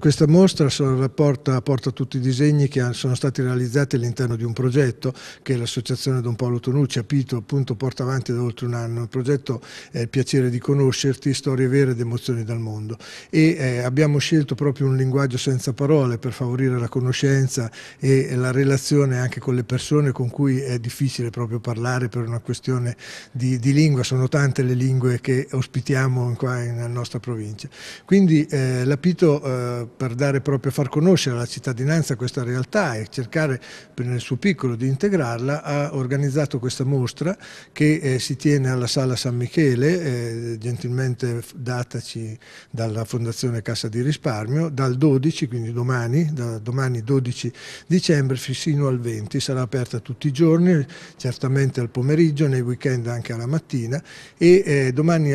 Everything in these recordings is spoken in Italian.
Questa mostra rapporta, porta tutti i disegni che sono stati realizzati all'interno di un progetto che l'Associazione Don Paolo Tonucci a Pito appunto porta avanti da oltre un anno. Il progetto è il piacere di conoscerti, storie vere ed emozioni dal mondo. E eh, abbiamo scelto proprio un linguaggio senza parole per favorire la conoscenza e la relazione anche con le persone con cui è difficile proprio parlare per una questione di, di lingua. Sono tante le lingue che ospitiamo qua nella nostra provincia. Quindi eh, la Pito eh, per dare proprio, far conoscere alla cittadinanza questa realtà e cercare nel suo piccolo di integrarla, ha organizzato questa mostra che eh, si tiene alla Sala San Michele, eh, gentilmente dataci dalla Fondazione Cassa di Risparmio, dal 12, quindi domani, da domani 12 dicembre fino al 20, sarà aperta tutti i giorni, certamente al pomeriggio, nei weekend anche alla mattina e eh, domani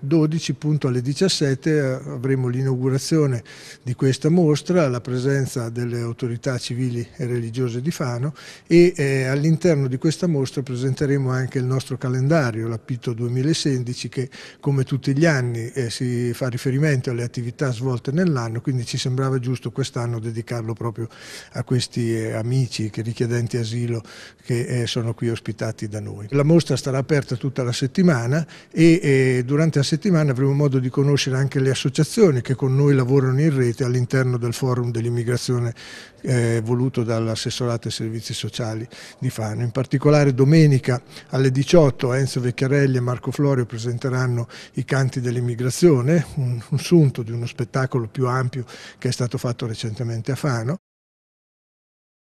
12 eh, punto alle 17 eh, avremo l'inaugurazione di di questa mostra, la presenza delle autorità civili e religiose di Fano e eh, all'interno di questa mostra presenteremo anche il nostro calendario, l'Apito 2016, che come tutti gli anni eh, si fa riferimento alle attività svolte nell'anno, quindi ci sembrava giusto quest'anno dedicarlo proprio a questi eh, amici che richiedenti asilo che eh, sono qui ospitati da noi. La mostra starà aperta tutta la settimana e eh, durante la settimana avremo modo di conoscere anche le associazioni che con noi lavorano in rete presenti all'interno del forum dell'immigrazione eh, voluto dall'assessorato ai servizi sociali di Fano. In particolare domenica alle 18 Enzo Vecchiarelli e Marco Florio presenteranno i canti dell'immigrazione, un, un sunto di uno spettacolo più ampio che è stato fatto recentemente a Fano.